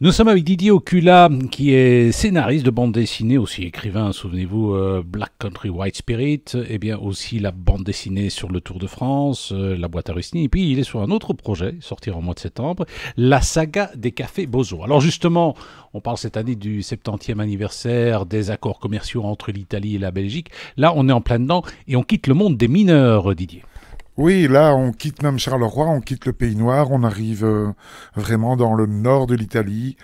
Nous sommes avec Didier Ocula, qui est scénariste de bande dessinée, aussi écrivain, souvenez-vous, euh, Black Country White Spirit, et bien aussi la bande dessinée sur le Tour de France, euh, la boîte à Russie, et puis il est sur un autre projet, sortir en mois de septembre, la saga des cafés Bozo. Alors justement, on parle cette année du 70e anniversaire des accords commerciaux entre l'Italie et la Belgique. Là, on est en plein dedans et on quitte le monde des mineurs, Didier. Oui, là, on quitte même Charleroi, on quitte le Pays Noir, on arrive euh, vraiment dans le nord de l'Italie,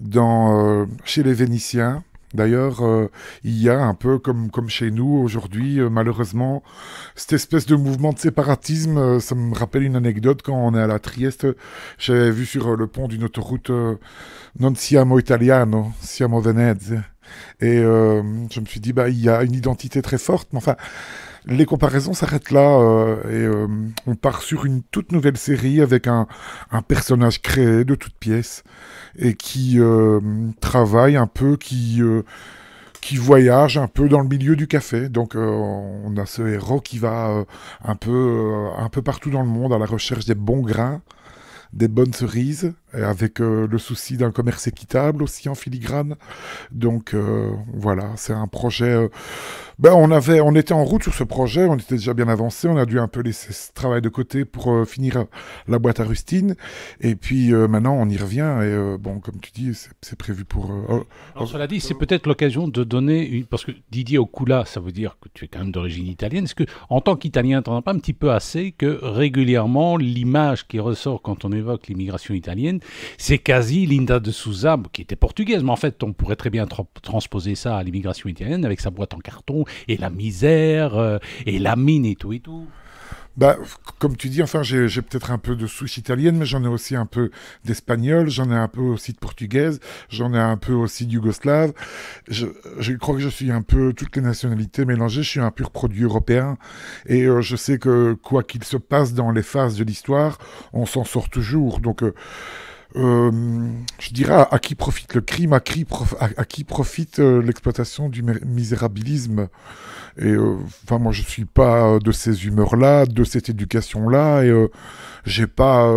dans euh, chez les Vénitiens. D'ailleurs, euh, il y a un peu comme, comme chez nous aujourd'hui, malheureusement, cette espèce de mouvement de séparatisme. ça me rappelle une anecdote quand on est à la Trieste. J'avais vu sur le pont d'une autoroute Non siamo italiano, siamo venez. Et je me suis dit, bah, il y a une identité très forte, mais enfin, les comparaisons s'arrêtent là euh, et euh, on part sur une toute nouvelle série avec un, un personnage créé de toutes pièces et qui euh, travaille un peu, qui qui voyage un peu dans le milieu du café. Donc on a ce héros qui va un, peu, un peu partout dans le monde à la recherche des bons grains, des bonnes cerises, avec euh, le souci d'un commerce équitable aussi en filigrane. Donc euh, voilà, c'est un projet. Euh, ben on avait, on était en route sur ce projet, on était déjà bien avancé, on a dû un peu laisser ce travail de côté pour finir la boîte à rustine. Et puis maintenant, on y revient. Et bon, comme tu dis, c'est prévu pour. Oh, Alors, oh. cela dit, c'est peut-être l'occasion de donner une... parce que Didier Okula ça veut dire que tu es quand même d'origine italienne. Est-ce que en tant qu'Italien, n'en as pas un petit peu assez que régulièrement l'image qui ressort quand on évoque l'immigration italienne c'est quasi Linda de Souza, qui était portugaise, mais en fait, on pourrait très bien transposer ça à l'immigration italienne avec sa boîte en carton et la misère euh, et la mine et tout et tout. Bah, comme tu dis, enfin, j'ai peut-être un peu de souche italienne, mais j'en ai aussi un peu d'espagnol, j'en ai un peu aussi de portugaise, j'en ai un peu aussi d'yougoslave. Je, je, crois que je suis un peu toutes les nationalités mélangées. Je suis un pur produit européen, et euh, je sais que quoi qu'il se passe dans les phases de l'histoire, on s'en sort toujours. Donc euh, euh, je dirais, à qui profite le crime, à qui, profite euh, l'exploitation du misérabilisme. Et euh, enfin, moi, je suis pas de ces humeurs-là, de cette éducation-là, et j'ai pas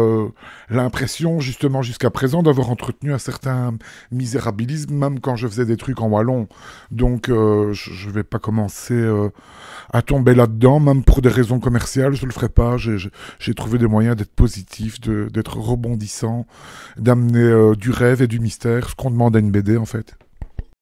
l'impression, justement, jusqu'à présent, d'avoir entretenu un certain misérabilisme, même quand je faisais des trucs en wallon. Donc, je, vais pas commencer à tomber là-dedans, même pour des raisons commerciales, je le ferai pas. J'ai trouvé des moyens d'être positif, d'être rebondissant d'amener euh, du rêve et du mystère, ce qu'on demande à une BD en fait.